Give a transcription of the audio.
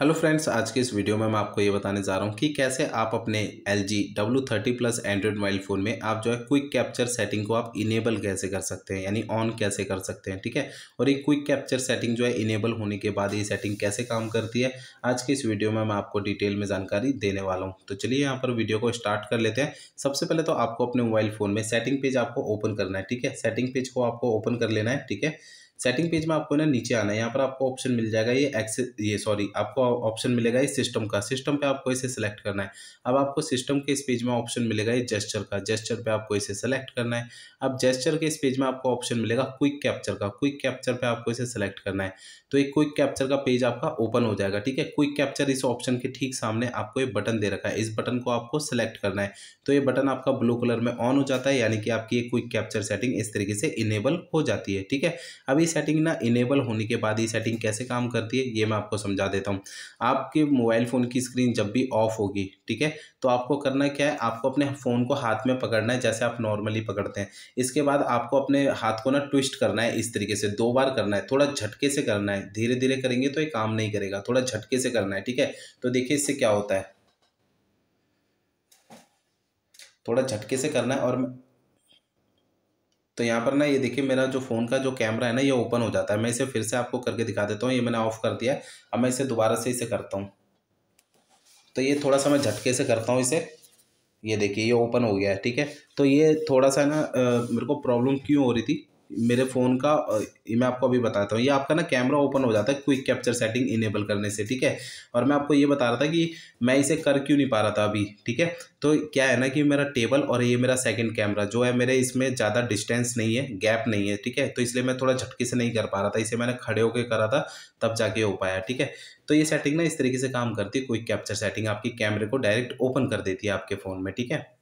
hello friends आज के इस वीडियो में मैं आपको ये बताने जा रहा हूँ कि कैसे आप अपने L G W thirty plus android mobile phone में आप जो है क्विक कैप्चर सेटिंग को आप इनेबल कैसे कर सकते हैं यानी ऑन कैसे कर सकते हैं ठीक है और ये क्विक कैप्चर सेटिंग जो है इनेबल होने के बाद ये सेटिंग कैसे काम करती है आज के इस वीडियो में मैं आपको डिटेल में जानकारी देने वाला हूँ तो चलिए यहाँ पर वीडियो को स्टार्ट कर लेते हैं सबसे पहले तो आपको अपने मोबाइल फ़ोन में सेटिंग पेज आपको ओपन करना है ठीक है सेटिंग पेज को आपको ओपन कर लेना है ठीक है सेटिंग पेज में आपको ना नीचे आना है यहाँ पर आपको ऑप्शन मिल जाएगा ये एक्सेस ये सॉरी आपको ऑप्शन मिलेगा इस सिस्टम का सिस्टम पे आपको इसे सेलेक्ट करना है अब आपको सिस्टम के इस पेज में ऑप्शन मिलेगा ये जेस्चर का जेस्चर पे आपको इसे सेलेक्ट करना है अब जेस्चर के इस पेज में आपको ऑप्शन मिलेगा क्विक कैप्चर का क्विक कैप्चर पे आपको इसे सेलेक्ट करना है तो एक क्विक कैप्चर का पेज आपका ओपन हो जाएगा ठीक है क्विक कैप्चर इस ऑप्शन के ठीक सामने आपको ये बटन दे रखा है इस बटन को आपको सेलेक्ट करना है तो ये बटन आपका ब्लू कलर में ऑन हो जाता है यानी कि आपकी ये क्विक कैप्चर सेटिंग इस तरीके से इनेबल हो जाती है ठीक है अब सेटिंग ना इनेबल होने के बाद ये सेटिंग कैसे काम करती है ये मैं आपको समझा देता हूँ आपके मोबाइल फ़ोन की स्क्रीन जब भी ऑफ होगी ठीक है तो आपको करना क्या है आपको अपने फ़ोन को हाथ में पकड़ना है जैसे आप नॉर्मली पकड़ते हैं इसके बाद आपको अपने हाथ को ना ट्विस्ट करना है इस तरीके से दो बार करना है थोड़ा झटके से करना है धीरे धीरे करेंगे तो ये काम नहीं करेगा थोड़ा झटके से करना है ठीक है तो देखिए इससे क्या होता है थोड़ा झटके से करना है और तो यहाँ पर ना ये देखिए मेरा जो फ़ोन का जो कैमरा है ना ये ओपन हो जाता है मैं इसे फिर से आपको करके दिखा देता हूँ ये मैंने ऑफ़ कर दिया है अब मैं इसे दोबारा से इसे करता हूँ तो ये थोड़ा सा मैं झटके से करता हूँ इसे ये देखिए ये ओपन हो गया है ठीक है तो ये थोड़ा सा ना मेरे को प्रॉब्लम क्यों हो रही थी मेरे फ़ोन का मैं आपको अभी बताता हूँ ये आपका ना कैमरा ओपन हो जाता है क्विक कैप्चर सेटिंग इनेबल करने से ठीक है और मैं आपको ये बता रहा था कि मैं इसे कर क्यों नहीं पा रहा था अभी ठीक है तो क्या है ना कि मेरा टेबल और ये मेरा सेकंड कैमरा जो है मेरे इसमें ज़्यादा डिस्टेंस नहीं है गैप नहीं है ठीक है तो इसलिए मैं थोड़ा झटके से नहीं कर पा रहा था इसे मैंने खड़े होकर करा था तब जाके हो पाया ठीक है तो ये सेटिंग ना इस तरीके से काम करती है क्विक कैप्चर सेटिंग आपके कैमरे को डायरेक्ट ओपन कर देती है आपके फ़ोन में ठीक है